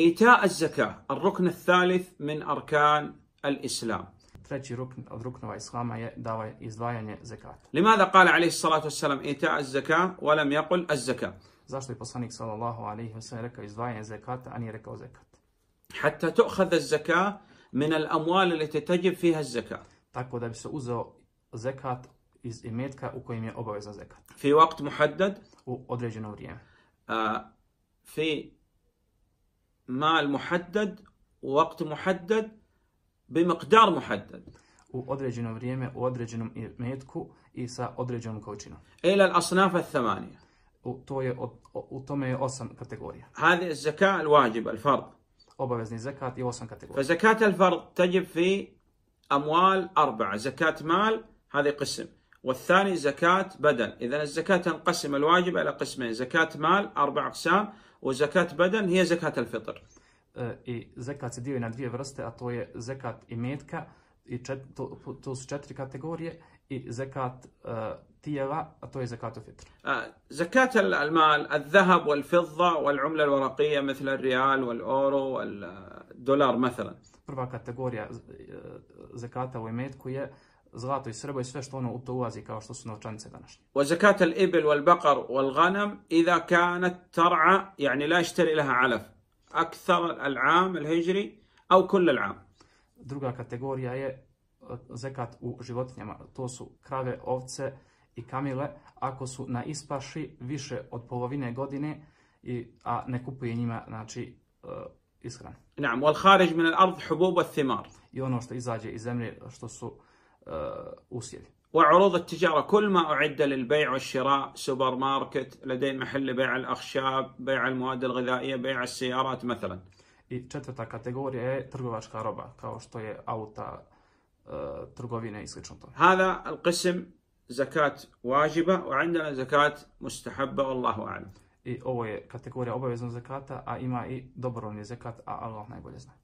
إيتاء الزكاة الركن الثالث من أركان الإسلام لماذا قال عليه الصلاة والسلام إيتاء الزكاة ولم يقل الزكاة الله عليه حتى تؤخذ الزكاة من الأموال التي تجب فيها الزكاة في وقت محدد آه، في مال محدد وقت محدد بمقدار محدد u određeno vrijeme u određenom metku i sa određenom količinom. Ila al-asnaf al-thamanija. U, to je, u tome je osam kategorija. Hadi zaka al-wajib al-fard. Obavezni zakat je osam kategorija. Fa zakat al-fard tajib fi amwal arba'a. Zakat mal, hadi qism. والثاني زكاة بدن إذا الزكاة تنقسم الواجب على قسمين زكاة مال أربع أقسام وزكاة بدن هي زكاة الفطر i zekat se dio na dvije vrste, a to je zekat i metka, i čet, to, to su četiri kategorije, i zekat uh, tijela, a to je zekat fitr. al-umla, al الذهب والفضة al-rial, al-oro, al-dolar, مثلا. Prva kategorija zekata u imetku je zlato i srebro i sve što ono u to ulazi kao što su novčanice današnje. Wa zakat al-ibl wal-baqar wal-ghanam idha kanat tar'a yani la yashtari laha 'alaf akthar al-'am al-hijri الهجري kull al-'am. Druga kategorija je zekat u životinjama. To su krave, ovce i kamile ako su na ispaši više od polovine godine i, a ne kupuje njima znači, ishranu. نعم والخارج من الأرض حبوب والثمار. I ono što izađe iz zemlje što su uh, أوصل وعروض التجارة كل ما أعد للبيع والشراء سوبر ماركت لدي محل بيع الأخشاب بيع المواد الغذائية بيع السيارات مثلا I četvrta kategorija je trgovačka roba, kao što je auta, trgovine i slično to. Hada al qisim zakat wajiba, واجبة وعندنا zakat mustahabba, Allahu a'lam. I ovo je kategorija obaveznog zakata, a ima i dobrovoljni zakat, a Allah najbolje zna.